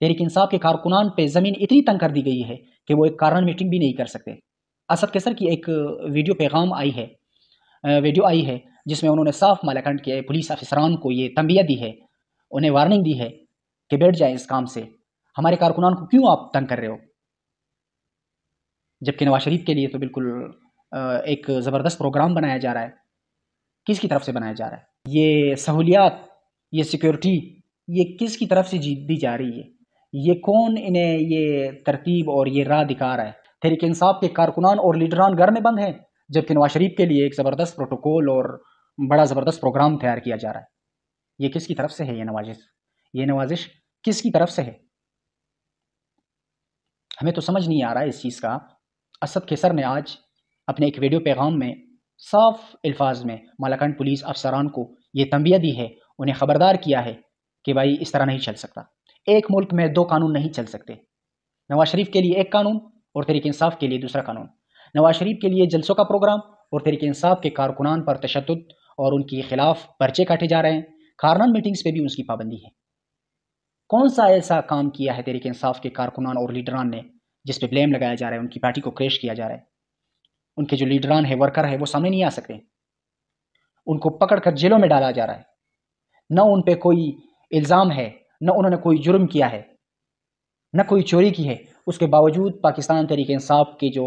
तहरीक इंसाफ के कारकुनान पे ज़मीन इतनी तंग कर दी गई है कि वो एक कारण मीटिंग भी नहीं कर सकते असद केसर की एक वीडियो पैगाम आई है वीडियो आई है जिसमें उन्होंने साफ मालाखंड के पुलिस अफसरान को ये तंबिया दी है उन्हें वार्निंग दी है कि बैठ जाए इस काम से हमारे कारकुनान को क्यों आप तंग कर रहे हो जबकि नवाज शरीफ के लिए तो बिल्कुल एक ज़बरदस्त प्रोग्राम बनाया जा रहा है किसकी तरफ से बनाया जा रहा है ये सहूलियात ये सिक्योरिटी ये किसकी तरफ से जीत दी जा रही है ये कौन इन्हें ये तरतीब और ये राह दिखा रहा है तहरीक इंसाफ के कारकुनान और लीडरान घर में बंद हैं जबकि नवाज शरीफ के लिए एक ज़बरदस्त प्रोटोकॉल और बड़ा ज़बरदस्त प्रोग्राम तैयार किया जा रहा है ये किसकी तरफ से है ये नवाजिश ये नवाजिश किसकी तरफ से है हमें तो समझ नहीं आ रहा है इस चीज़ का असद खेसर ने आज अपने एक वीडियो पैगाम में साफ अल्फाज में मालाखंड पुलिस अफसरान को ये तंबिया दी है उन्हें ख़बरदार किया है कि भाई इस तरह नहीं चल सकता एक मुल्क में दो कानून नहीं चल सकते नवाज शरीफ के लिए एक कानून और तरीके इंसाफ के लिए दूसरा कानून नवाज शरीफ के लिए जलसों का प्रोग्राम और तरीके इंसाफ के कारकुनान पर तशद और उनके खिलाफ पर्चे काटे जा रहे हैं खारनान मीटिंग्स पर भी उसकी पाबंदी है कौन सा ऐसा काम किया है तरीके इंसाफ के कारकुनान और लीडरान ने जिस पर ब्लेम लगाया जा रहा है उनकी पार्टी को क्रेश किया जा रहा है उनके जो लीडरान है वर्कर है वो सामने नहीं आ सकते उनको पकड़ कर जेलों में डाला जा रहा है न उन पर कोई इल्ज़ाम है न उन्होंने कोई जुर्म किया है न कोई चोरी की है उसके बावजूद पाकिस्तान तरीके इंसाफ के जो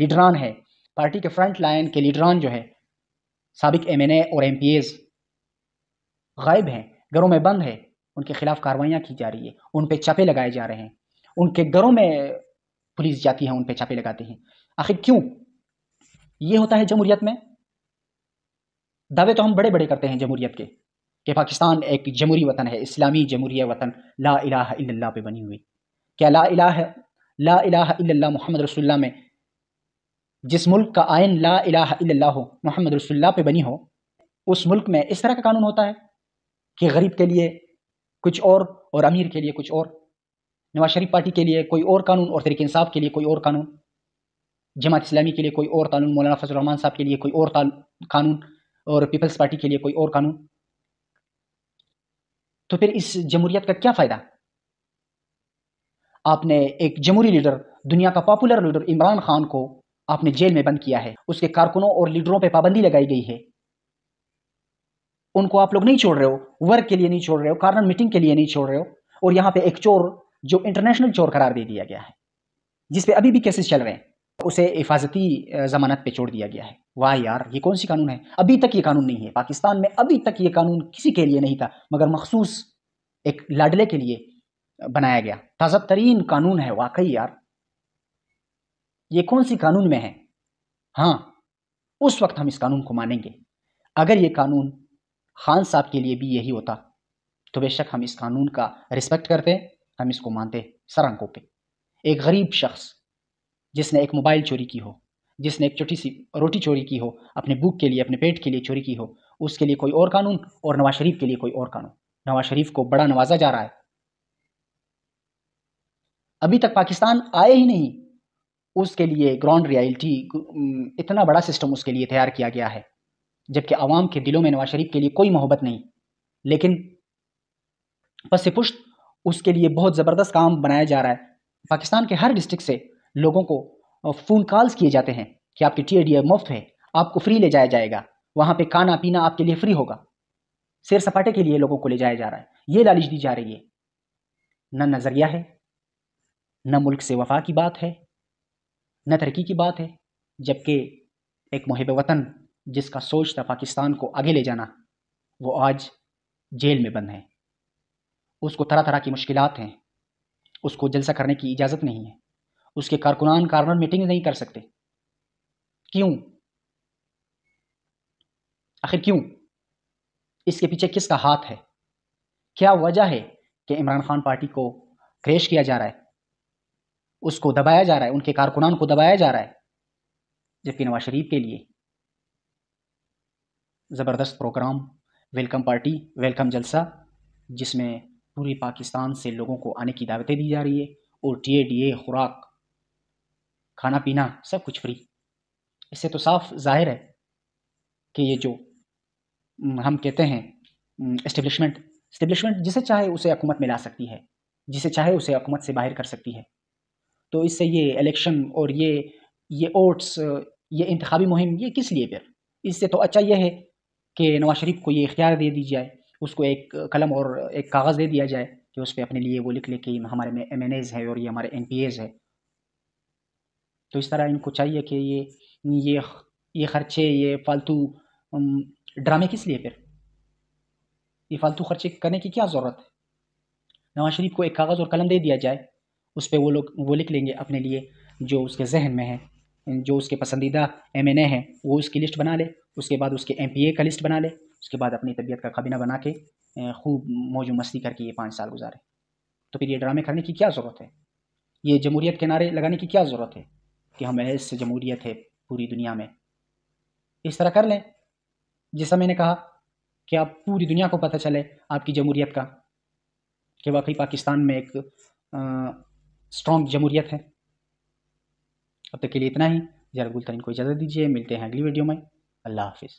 लीडरान है पार्टी के फ्रंट लाइन के लीडरान जो है सबक एम एन ए और एम पी एज गायब हैं घरों में बंद है उनके खिलाफ कार्रवाइयाँ की जा रही है उन पर छापे लगाए जा रहे हैं उनके घरों में पुलिस जाती है उन पर छापे लगाते हैं आखिर क्यों ये होता है जमहूरियत में दावे तो हम बड़े बड़े करते हैं जमहूरियत के कि पाकिस्तान एक जमहूरी वतन है इस्लामी जमहूरी वतन ला अला पे बनी हुई क्या ला इलाह ला इलाह मोहम्मद रसुल्ला में जिस मुल्क का आयन ला इलाह हो मोहम्मद रसुल्ला पे बनी हो उस मुल्क में इस तरह का कानून होता है कि गरीब के लिए कुछ और और अमीर के लिए कुछ और नवाज शरीफ पार्टी के लिए कोई और कानून और तरीके इंसाफ के लिए कोई और कानून जमात इस्लामी के लिए कोई और कानून मौलाना फजल रहमान साहब के लिए कोई और कानून और पीपल्स पार्टी के लिए कोई और कानून तो फिर इस जमहूरियत का क्या फ़ायदा आपने एक जमहूरी लीडर दुनिया का पॉपुलर लीडर इमरान खान को आपने जेल में बंद किया है उसके कारकुनों और लीडरों पर पाबंदी लगाई गई है उनको आप लोग नहीं छोड़ रहे हो वर्क के लिए नहीं छोड़ रहे हो कारण मीटिंग के लिए नहीं छोड़ रहे हो और यहां पे एक चोर जो इंटरनेशनल चोर करार दे दिया गया है जिसपे अभी भी केसेस चल रहे हैं उसे हिफाजती जमानत पे छोड़ दिया गया है वाह यार ये कौन सी कानून है अभी तक ये कानून नहीं है पाकिस्तान में अभी तक ये कानून किसी के लिए नहीं था मगर मखसूस एक लाडले के लिए बनाया गया ताज़ा तरीन कानून है वाकई यार ये कौन सी कानून में है हाँ उस वक्त हम इस कानून को मानेंगे अगर ये कानून खान साहब के लिए भी यही होता तो बेशक हम इस कानून का रिस्पेक्ट करते हम इसको मानते सर आंकों पे एक गरीब शख्स जिसने एक मोबाइल चोरी की हो जिसने एक छोटी सी रोटी चोरी की हो अपने भूख के लिए अपने पेट के लिए चोरी की हो उसके लिए कोई और कानून और नवाज शरीफ के लिए कोई और कानून नवाज शरीफ को बड़ा नवाजा जा रहा है अभी तक पाकिस्तान आए ही नहीं उसके लिए ग्राउंड रियलिटी इतना बड़ा सिस्टम उसके लिए तैयार किया गया है जबकि आवाम के दिलों में नवाज शरीफ के लिए कोई मोहब्बत नहीं लेकिन पस पुश्त उसके लिए बहुत ज़बरदस्त काम बनाया जा रहा है पाकिस्तान के हर डिस्ट्रिक्ट से लोगों को फ़ोन कॉल्स किए जाते हैं कि आपकी टी डी मुफ्त है आपको फ्री ले जाया जाएगा वहाँ पर खाना पीना आपके लिए फ्री होगा सैर सपाटे के लिए लोगों को ले जाया जा रहा है ये लालच दी जा रही है न नज़रिया है न मुल्क से वफा की बात है न तरक्की की बात है जबकि एक महब वतन जिसका सोच था पाकिस्तान को आगे ले जाना वो आज जेल में बंद है उसको तरह तरह की मुश्किलात हैं उसको जलसा करने की इजाज़त नहीं है उसके कारकुनान कार्नर मीटिंग नहीं कर सकते क्यों आखिर क्यों इसके पीछे किसका हाथ है क्या वजह है कि इमरान खान पार्टी को क्रेश किया जा रहा है उसको दबाया जा रहा है उनके कारकुनान को दबाया जा रहा है जबकि नवाज शरीफ के लिए ज़बरदस्त प्रोग्राम वेलकम पार्टी वेलकम जलसा जिसमें पूरे पाकिस्तान से लोगों को आने की दावतें दी जा रही है और टी ए डी ए खुराक खाना पीना सब कुछ फ्री इससे तो साफ जाहिर है कि ये जो हम कहते हैं इस्टेब्लिशमेंट इस्टेब्लिशमेंट जिसे चाहे उसे हकूमत में ला सकती है जिसे चाहे उसे हकूमत से बाहर कर सकती है तो इससे ये इलेक्शन और ये ये ओट्स ये इंतबी मुहिम ये किस लिए फिर इससे तो अच्छा यह है कि नवाज शरीफ को ये इख्तियार दे दी जाए उसको एक कलम और एक कागज़ दे दिया जाए कि उस पर अपने लिए वो लिख ले कि हमारे में एम एन एज़ है और ये हमारे एन पी एज़ है तो इस तरह इनको चाहिए कि ये ये ये खर्चे ये फालतू ड्रामे किस लिए फिर ये फालतू खर्चे करने की क्या ज़रूरत है नवाज शरीफ को एक कागज़ और कलम दे दिया जाए उस पर वो लोग वो लिख लेंगे अपने लिए जो उसके जहन में है जो उसके पसंदीदा एम एन ए है वो उसकी लिस्ट बना ले उसके बाद उसके एम पी ए का लिस्ट बना ले उसके बाद अपनी तबीयत का काबीना बना के खूब मौजू मस्ती करके ये पाँच साल गुजारे तो फिर ये ड्रामे करने की क्या ज़रूरत है ये जमहूरीत के नारे लगाने की क्या ज़रूरत है कि हम ऐसे जमहूरियत है पूरी दुनिया में इस तरह कर लें जैसा मैंने कहा कि आप पूरी दुनिया को पता चले आपकी जमहूरियत का कि वाकई पाकिस्तान में एक स्ट्रॉन्ग जमहूरियत है अब तक के लिए इतना ही ज़रा गुलतरीन को इजाज़त दीजिए मिलते हैं अगली वीडियो में अल्लाह हाफिज़